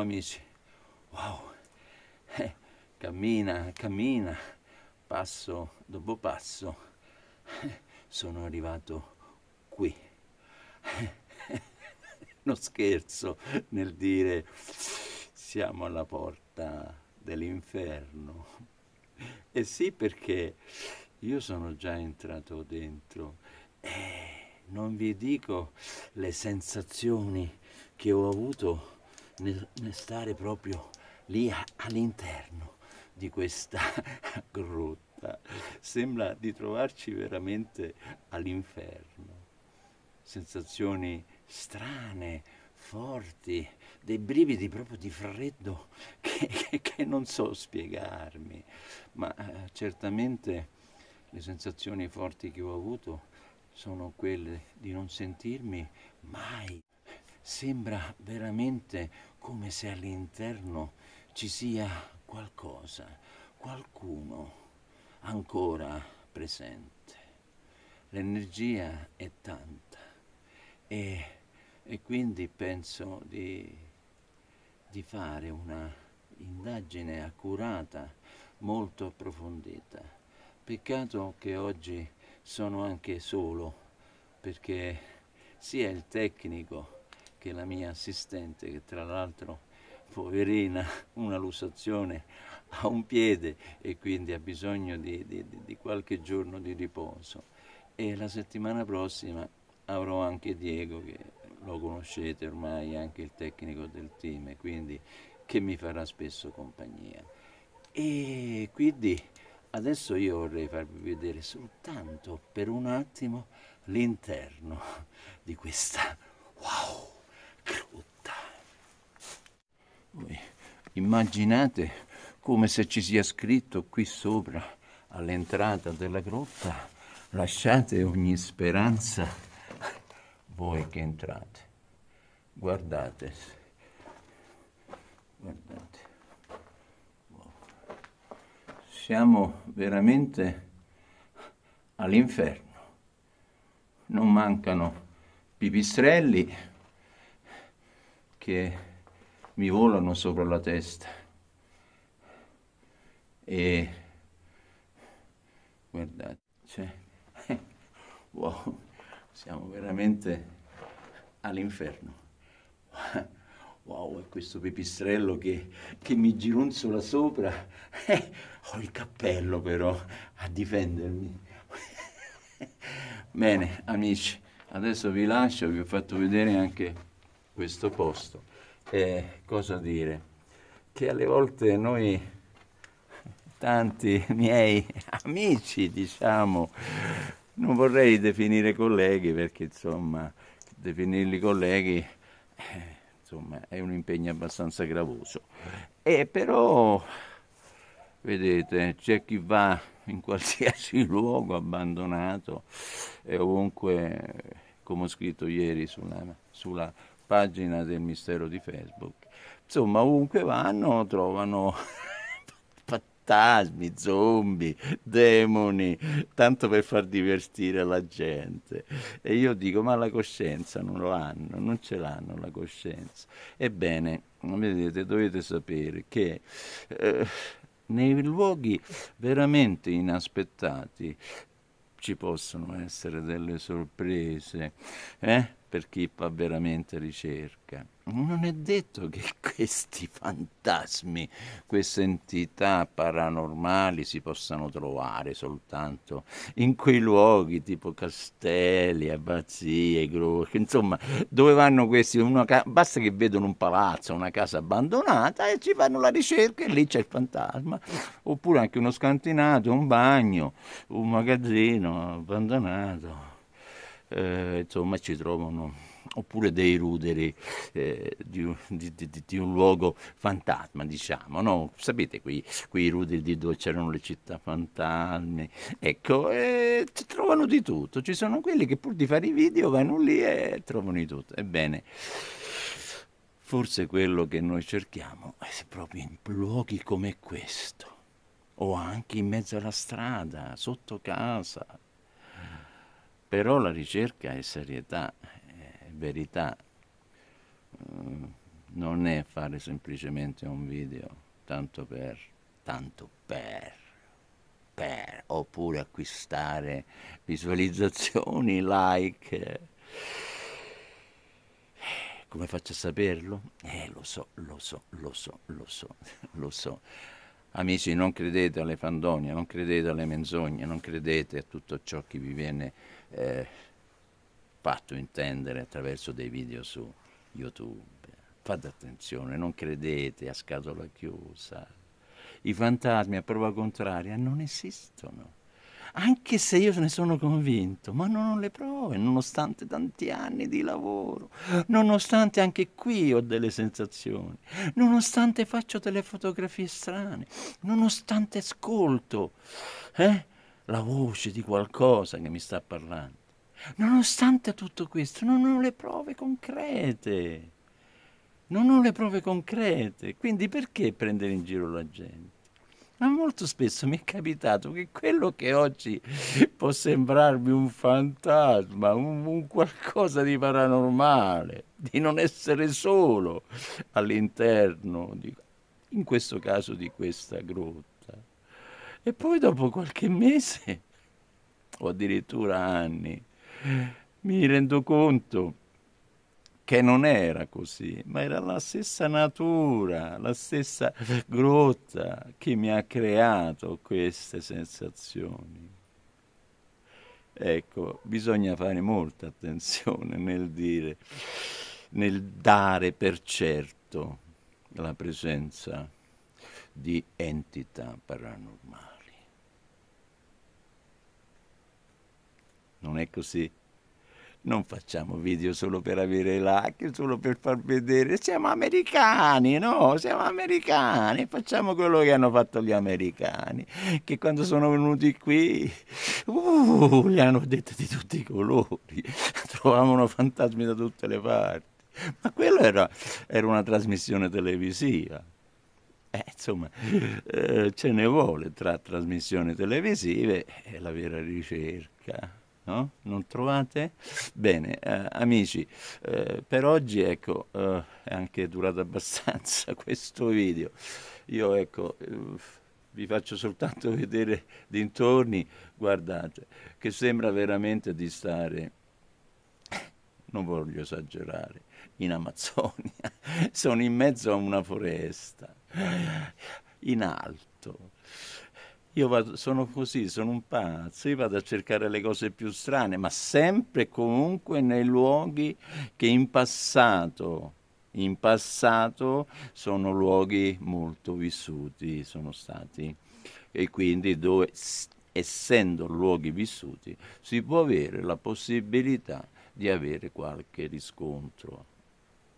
amici. Wow, eh, cammina, cammina, passo dopo passo, eh, sono arrivato qui. Eh, non scherzo nel dire siamo alla porta dell'inferno. E eh sì perché io sono già entrato dentro e eh, non vi dico le sensazioni che ho avuto nel stare proprio lì all'interno di questa grotta. Sembra di trovarci veramente all'inferno. Sensazioni strane, forti, dei brividi proprio di freddo che, che, che non so spiegarmi, ma eh, certamente le sensazioni forti che ho avuto sono quelle di non sentirmi mai sembra veramente come se all'interno ci sia qualcosa, qualcuno ancora presente. L'energia è tanta e, e quindi penso di, di fare una indagine accurata, molto approfondita. Peccato che oggi sono anche solo perché sia il tecnico che la mia assistente, che tra l'altro poverina, una lussazione ha un piede e quindi ha bisogno di, di, di, qualche giorno di riposo. E la settimana prossima avrò anche Diego, che lo conoscete ormai, anche il tecnico del team, quindi che mi farà spesso compagnia. E quindi adesso io vorrei farvi vedere soltanto per un attimo l'interno di questa crutta. Voi immaginate come se ci sia scritto qui sopra, all'entrata della grotta, lasciate ogni speranza voi che entrate. Guardate, guardate. Siamo veramente all'inferno. Non mancano pipistrelli, che mi volano sopra la testa e guardate, cioè, wow, siamo veramente all'inferno. Wow, è questo pipistrello che, che mi gironzola sopra. ho il cappello però a difendermi. Bene, amici, adesso vi lascio, vi ho fatto vedere anche questo posto. Eh, cosa dire? Che alle volte noi, tanti miei amici, diciamo, non vorrei definire colleghi perché insomma, definirli colleghi eh, insomma, è un impegno abbastanza gravoso. E però, vedete, c'è chi va in qualsiasi luogo abbandonato e ovunque, come ho scritto ieri sulla, sulla pagina del mistero di Facebook. Insomma, ovunque vanno trovano fantasmi, zombie, demoni, tanto per far divertire la gente. E io dico, ma la coscienza non lo hanno, non ce l'hanno la coscienza. Ebbene, vedete, dovete sapere che... Eh, nei luoghi veramente inaspettati ci possono essere delle sorprese. Eh? per chi fa veramente ricerca. Non è detto che questi fantasmi, queste entità paranormali si possano trovare soltanto in quei luoghi tipo castelli, abbazie, grotte, insomma, dove vanno questi? Ca- basta che vedono un palazzo, una casa abbandonata e ci fanno la ricerca e lì c'è il fantasma, oppure anche uno scantinato, un bagno, un magazzino abbandonato eh, insomma, ci trovano oppure dei ruderi eh, di, di, di, di, un luogo fantasma, diciamo, no? sapete quei, quei ruderi dove c'erano le città fantasmi, ecco, eh, trovano di tutto, ci sono quelli che pur di fare i video vanno lì e trovano di tutto, ebbene, forse quello che noi cerchiamo è proprio in luoghi come questo, o anche in mezzo alla strada, sotto casa, però la ricerca è serietà, è verità, mm, non è fare semplicemente un video tanto per, tanto per, per, oppure acquistare visualizzazioni, like. Come faccio a saperlo? Eh, lo so, lo so, lo so, lo so, lo so. Amici, non credete alle fandonie, non credete alle menzogne, non credete a tutto ciò che vi viene eh, fatto intendere attraverso dei video su YouTube. Fate attenzione, non credete a scatola chiusa. I fantasmi a prova contraria non esistono. Anche se io ne sono convinto, ma non ho le prove, nonostante tanti anni di lavoro, nonostante anche qui ho delle sensazioni, nonostante faccio delle fotografie strane, nonostante ascolto, eh? la voce di qualcosa che mi sta parlando. Nonostante tutto questo, non ho le prove concrete. Non ho le prove concrete. Quindi perché prendere in giro la gente? Ma molto spesso mi è capitato che quello che oggi può sembrarmi un fantasma, un, un qualcosa di paranormale, di non essere solo all'interno, in questo caso, di questa grotta e poi dopo qualche mese, o addirittura anni, mi rendo conto che non era così, ma era la stessa natura, la stessa grotta che mi ha creato queste sensazioni. Ecco, bisogna fare molta attenzione nel dire, nel dare per certo la presenza di entità paranormali. Non è così? Non facciamo video solo per avere like, solo per far vedere. Siamo americani, no? Siamo americani, facciamo quello che hanno fatto gli americani, che quando sono venuti qui, uh, li hanno detti di tutti i colori, trovavano fantasmi da tutte le parti. Ma quella era, era una trasmissione televisiva. Eh, insomma, eh, ce ne vuole tra trasmissioni televisive e la vera ricerca. No? Non trovate? Bene, eh, amici, eh, per oggi ecco, eh, è anche durato abbastanza questo video. Io ecco, eh, vi faccio soltanto vedere dintorni, guardate, che sembra veramente di stare non voglio esagerare, in Amazzonia, sono in mezzo a una foresta in alto. Io vado, sono così, sono un pazzo, io vado a cercare le cose più strane, ma sempre e comunque nei luoghi che in passato, in passato sono luoghi molto vissuti, sono stati, e quindi dove, essendo luoghi vissuti, si può avere la possibilità di avere qualche riscontro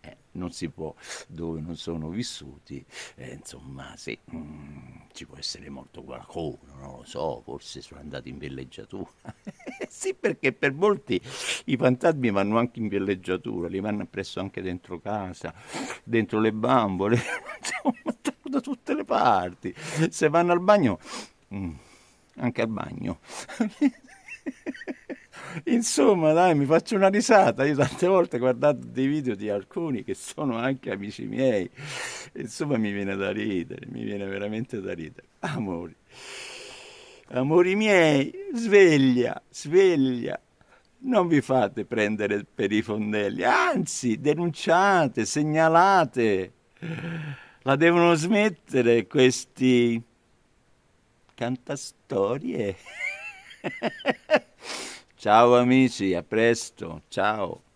eh, non si può, dove non sono vissuti, eh, insomma sì, mm, ci può essere morto qualcuno, non lo so, forse sono andato in villeggiatura. sì, perché per molti i fantasmi vanno anche in villeggiatura, li vanno appresso anche dentro casa, dentro le bambole, insomma, da tutte le parti. Se vanno al bagno, mm, anche al bagno. Insomma, dai, mi faccio una risata. Io tante volte guardando dei video di alcuni che sono anche amici miei, insomma, mi viene da ridere, mi viene veramente da ridere. Amori, amori miei, sveglia, sveglia. Non vi fate prendere per i fondelli, anzi, denunciate, segnalate. La devono smettere questi cantastorie. Ciao amici, a presto, ciao.